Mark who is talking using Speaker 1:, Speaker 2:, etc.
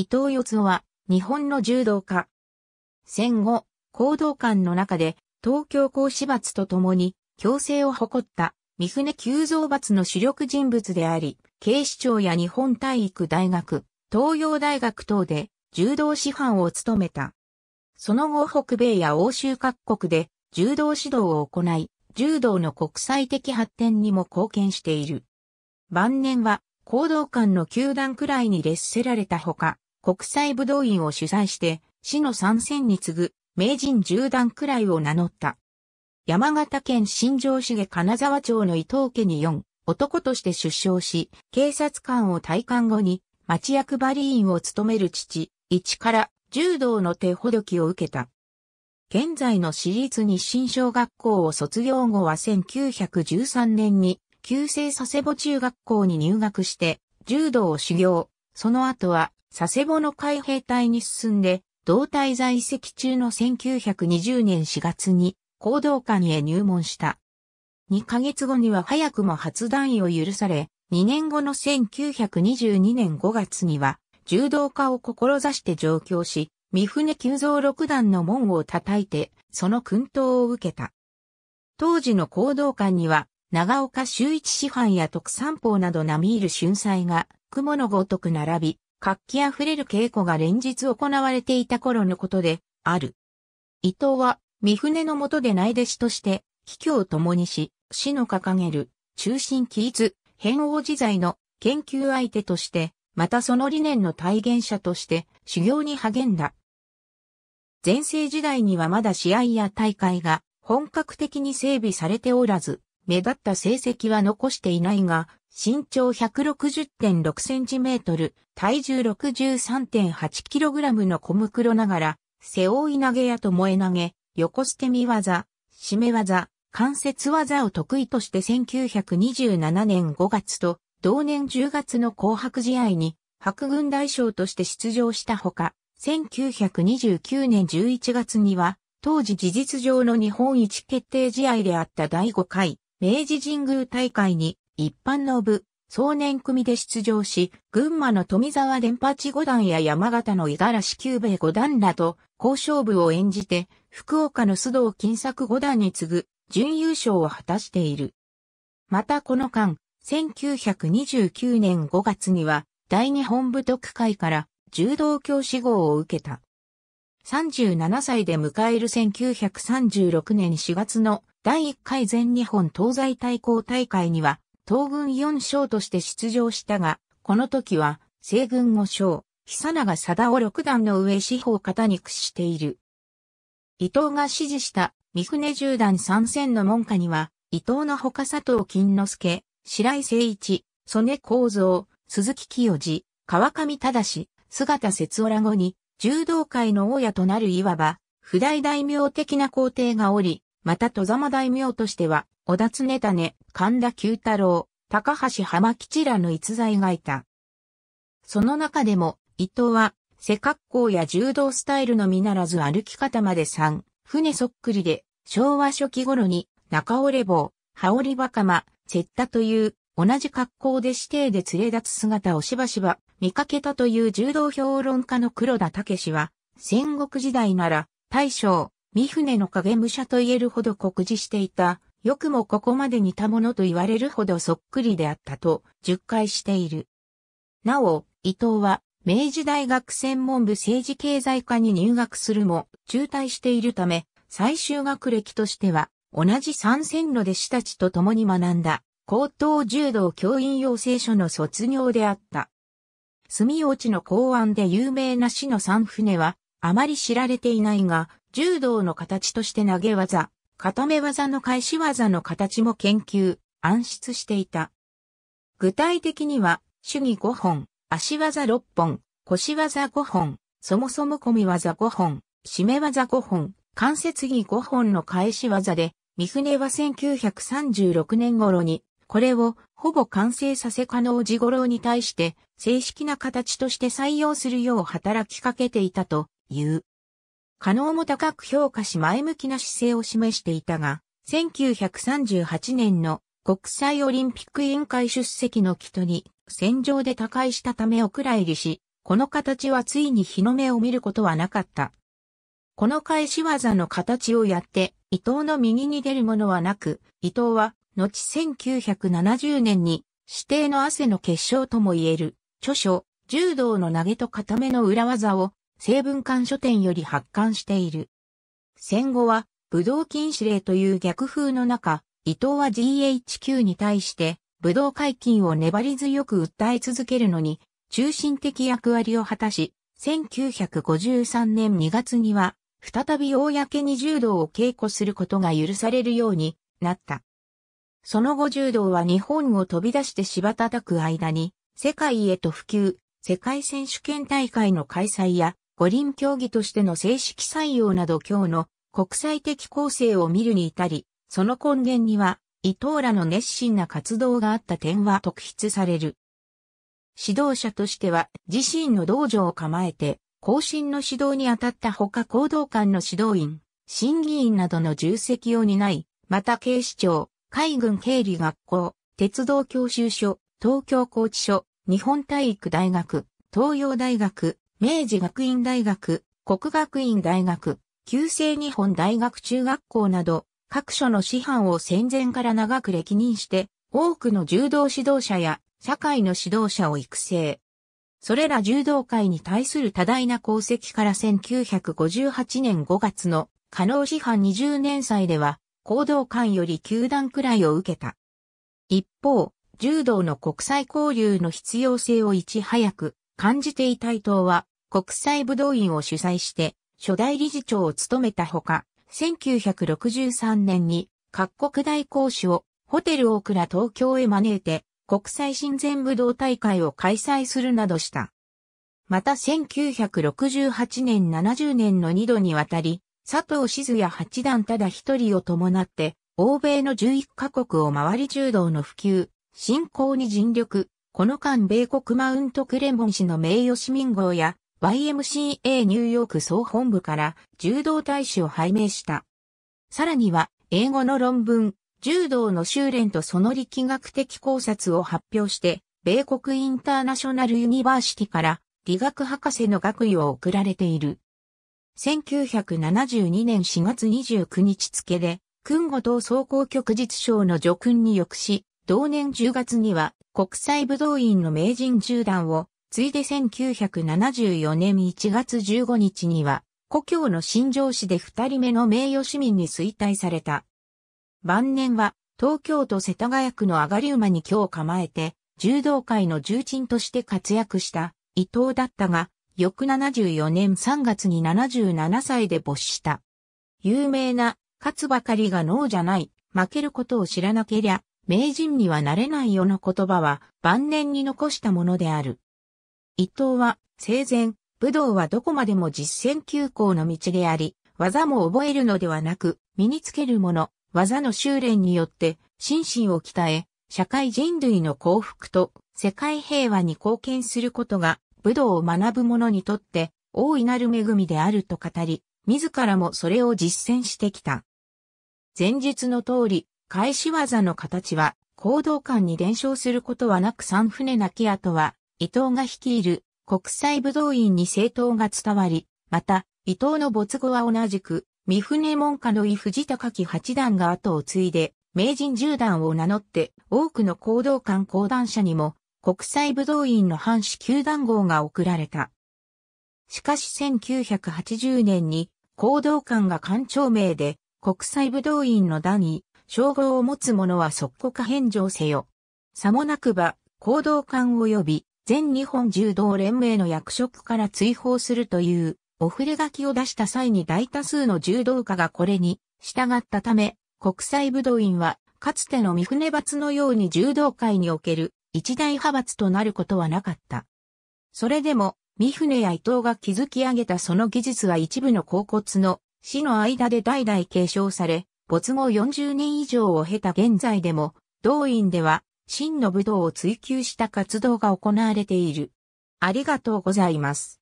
Speaker 1: 伊藤四夫は、日本の柔道家。戦後、行動館の中で、東京公私罰と共に、強制を誇った、三船急増罰の主力人物であり、警視庁や日本体育大学、東洋大学等で、柔道師範を務めた。その後北米や欧州各国で柔道指導を行い、柔道の国際的発展にも貢献している。晩年は、行動館の球団くらいに列せられたほか、国際武道院を主催して、市の参戦に次ぐ、名人10段くらいを名乗った。山形県新城市金沢町の伊藤家に4、男として出生し、警察官を退官後に、町役場理員を務める父、一から柔道の手ほどきを受けた。現在の私立日清小学校を卒業後は1913年に、旧制佐世保中学校に入学して、柔道を修行、その後は佐世保の海兵隊に進んで、同隊在籍中の1920年4月に、行動官へ入門した。2ヶ月後には早くも初段位を許され、2年後の1922年5月には、柔道家を志して上京し、三船急造六段の門を叩いて、その訓導を受けた。当時の行動官には、長岡修一師範や特産法など並みいる春才が、雲のごとく並び、活気あふれる稽古が連日行われていた頃のことで、ある。伊藤は、三船の下で内弟子として、卑怯を共にし、死の掲げる、中心起立、変王自在の研究相手として、またその理念の体現者として、修行に励んだ。前世時代にはまだ試合や大会が本格的に整備されておらず、目立った成績は残していないが、身長 160.6cm、体重 63.8kg の小袋ながら、背負い投げやともえ投げ、横捨て身技、締め技、関節技を得意として1927年5月と、同年10月の紅白試合に、白軍大将として出場したほか、1929年11月には、当時事実上の日本一決定試合であった第5回明治神宮大会に一般の部、総年組で出場し、群馬の富沢伝八五段や山形の五十嵐九兵衛五段らと交渉部を演じて、福岡の須藤金作五段に次ぐ準優勝を果たしている。またこの間、1929年5月には、大日本部特会から柔道教師号を受けた。37歳で迎える1936年4月の第1回全日本東西対抗大会には、東軍4章として出場したが、この時は、西軍5章、久永貞夫六段の上四方方に屈している。伊藤が指示した三船十段参戦の門下には、伊藤のほか佐藤金之助、白井誠一、曽根幸三、鈴木清治、川上忠、姿節夫ら後に、柔道界の大家となるいわば、不大大名的な皇帝がおり、また戸様大名としては、小田常種、神田九太郎、高橋浜吉らの逸材がいた。その中でも、伊藤は、背格好や柔道スタイルのみならず歩き方まで3、船そっくりで、昭和初期頃に、中折れ棒、羽織バカマ、セッタという、同じ格好で指定で連れ立つ姿をしばしば見かけたという柔道評論家の黒田武は、戦国時代なら、大将、三船の影武者と言えるほど酷似していた、よくもここまで似たものと言われるほどそっくりであったと、述懐している。なお、伊藤は、明治大学専門部政治経済科に入学するも、中退しているため、最終学歴としては、同じ参戦の弟子たちと共に学んだ、高等柔道教員養成所の卒業であった。住落ちの公安で有名な死の三船は、あまり知られていないが、柔道の形として投げ技、固め技の返し技の形も研究、暗出していた。具体的には、手技5本、足技6本、腰技5本、そもそも込み技5本、締め技5本、関節技5本の返し技で、三船は1936年頃に、これをほぼ完成させ可能時頃に対して、正式な形として採用するよう働きかけていたという。可能も高く評価し前向きな姿勢を示していたが、1938年の国際オリンピック委員会出席の人に戦場で他界したためお蔵入りし、この形はついに日の目を見ることはなかった。この返し技の形をやって、伊藤の右に出るものはなく、伊藤は、後1970年に、指定の汗の結晶とも言える、著書、柔道の投げと固めの裏技を成文館書店より発刊している。戦後は、武道禁止令という逆風の中、伊藤は GHQ に対して、武道解禁を粘り強く訴え続けるのに、中心的役割を果たし、1953年2月には、再び公に柔道を稽古することが許されるようになった。その後柔道は日本を飛び出して芝叩く間に、世界へと普及、世界選手権大会の開催や、五輪競技としての正式採用など今日の国際的構成を見るに至り、その根源には、伊藤らの熱心な活動があった点は特筆される。指導者としては自身の道場を構えて、後進の指導に当たったほか行動官の指導員、審議員などの重責を担い、また警視庁、海軍経理学校、鉄道教習所、東京拘置所、日本体育大学、東洋大学、明治学院大学、国学院大学、旧制日本大学中学校など、各所の師範を戦前から長く歴任して、多くの柔道指導者や社会の指導者を育成。それら柔道界に対する多大な功績から1958年5月の可能師範20年祭では、行動官より球団くらいを受けた。一方、柔道の国際交流の必要性をいち早く感じていた伊藤は、国際武道院を主催して、初代理事長を務めたほか、1963年に各国大講師をホテル大倉東京へ招いて国際親善武道大会を開催するなどした。また1968年70年の2度にわたり、佐藤静也八段ただ一人を伴って、欧米の11カ国を回り柔道の普及、振興に尽力、この間米国マウントクレモン氏の名誉市民号や YMCA ニューヨーク総本部から柔道大使を拝命した。さらには英語の論文、柔道の修練とその力学的考察を発表して、米国インターナショナルユニバーシティから理学博士の学位を贈られている。1972年4月29日付で、勲後等総合局実賞の助勲に翌し、同年10月には国際武道院の名人10段を、ついで1974年1月15日には、故郷の新城市で二人目の名誉市民に衰退された。晩年は、東京都世田谷区の上がり馬に今日構えて、柔道界の重鎮として活躍した伊藤だったが、翌74年3月に77歳で没した。有名な、勝つばかりが脳じゃない、負けることを知らなけりゃ、名人にはなれないよの言葉は晩年に残したものである。伊藤は生前、武道はどこまでも実践休校の道であり、技も覚えるのではなく、身につけるもの、技の修練によって、心身を鍛え、社会人類の幸福と世界平和に貢献することが、武道を学ぶ者にとって大いなる恵みであると語り、自らもそれを実践してきた。前述の通り、返し技の形は、行動間に伝承することはなく三船泣き跡は、伊藤が率いる国際武道院に政党が伝わり、また、伊藤の没後は同じく、三船門下の伊藤高木八段が後を継いで、名人十段を名乗って、多くの行動官講談社にも、国際武道院の藩士九段号が贈られた。しかし1980年に、行動官が官庁名で、国際武道院の段位、称号を持つ者は即刻返上せよ。さもなくば、行動官及び、全日本柔道連盟の役職から追放するという、お触れ書きを出した際に大多数の柔道家がこれに従ったため、国際武道院は、かつての三船罰のように柔道界における一大派閥となることはなかった。それでも、三船や伊藤が築き上げたその技術は一部の甲骨の死の間で代々継承され、没後40年以上を経た現在でも、同院では、真の武道を追求した活動が行われている。ありがとうございます。